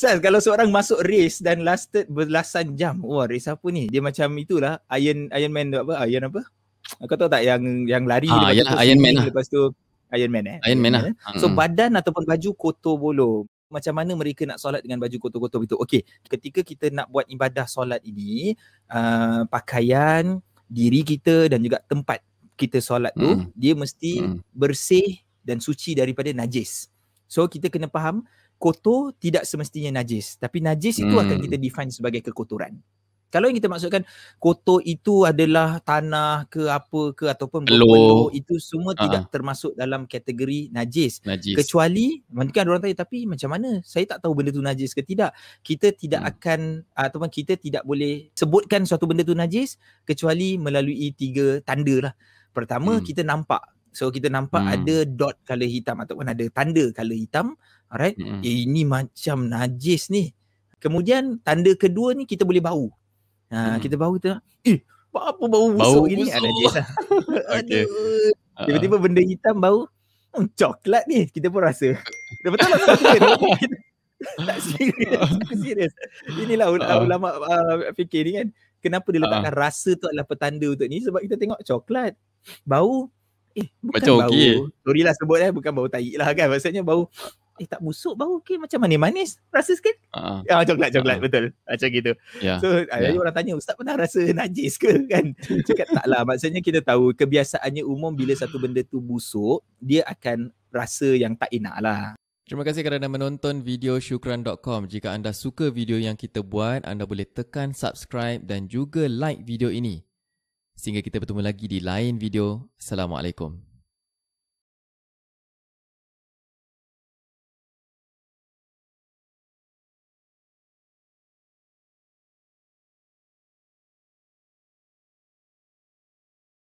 Sel, kalau seorang masuk race dan lasted belasan jam. Wah, race apa ni? Dia macam itulah. Iron, Iron Man apa? Iron apa? Kau tahu tak yang yang lari ha, lepas, yalah, tu Iron Man lah. lepas tu Iron Man eh? Iron Man lah. Eh? So hmm. badan ataupun baju kotor bolo. Macam mana mereka nak solat dengan baju kotor-kotor begitu? Okey, ketika kita nak buat ibadah solat ini, uh, pakaian, diri kita dan juga tempat kita solat tu, hmm. dia mesti hmm. bersih dan suci daripada najis. So kita kena faham kotor tidak semestinya najis tapi najis itu akan hmm. kita define sebagai kekotoran kalau yang kita maksudkan kotor itu adalah tanah ke apa ke ataupun bau itu semua uh-huh. tidak termasuk dalam kategori najis, najis. kecuali mungkin ada orang tanya tapi macam mana saya tak tahu benda tu najis ke tidak kita tidak hmm. akan ataupun kita tidak boleh sebutkan suatu benda tu najis kecuali melalui tiga tanda lah pertama hmm. kita nampak So kita nampak hmm. ada dot color hitam ataupun ada tanda color hitam Alright. mm Eh, ini macam najis ni. Kemudian tanda kedua ni kita boleh bau. Ha, mm. Kita bau kita eh apa bau busuk, bau ini busuk. najis lah. Tiba-tiba uh. benda hitam bau hmm, coklat ni kita pun rasa. Dah betul lah. tak serius. Inilah ulama uh, fikir ni kan. Kenapa dia letakkan uh. rasa tu adalah petanda untuk ni. Sebab kita tengok coklat. Bau. Eh bukan Macam bau. Okay. Sorry lah sebut eh. Bukan bau tahi lah kan. Maksudnya bau eh tak busuk bau okey macam manis-manis rasa sikit uh-huh. ah coklat coklat uh-huh. betul ah, macam gitu yeah. so ya. ada yeah. orang tanya ustaz pernah rasa najis ke kan cakap taklah maksudnya kita tahu kebiasaannya umum bila satu benda tu busuk dia akan rasa yang tak enak lah Terima kasih kerana menonton video syukran.com. Jika anda suka video yang kita buat, anda boleh tekan subscribe dan juga like video ini. Sehingga kita bertemu lagi di lain video. Assalamualaikum.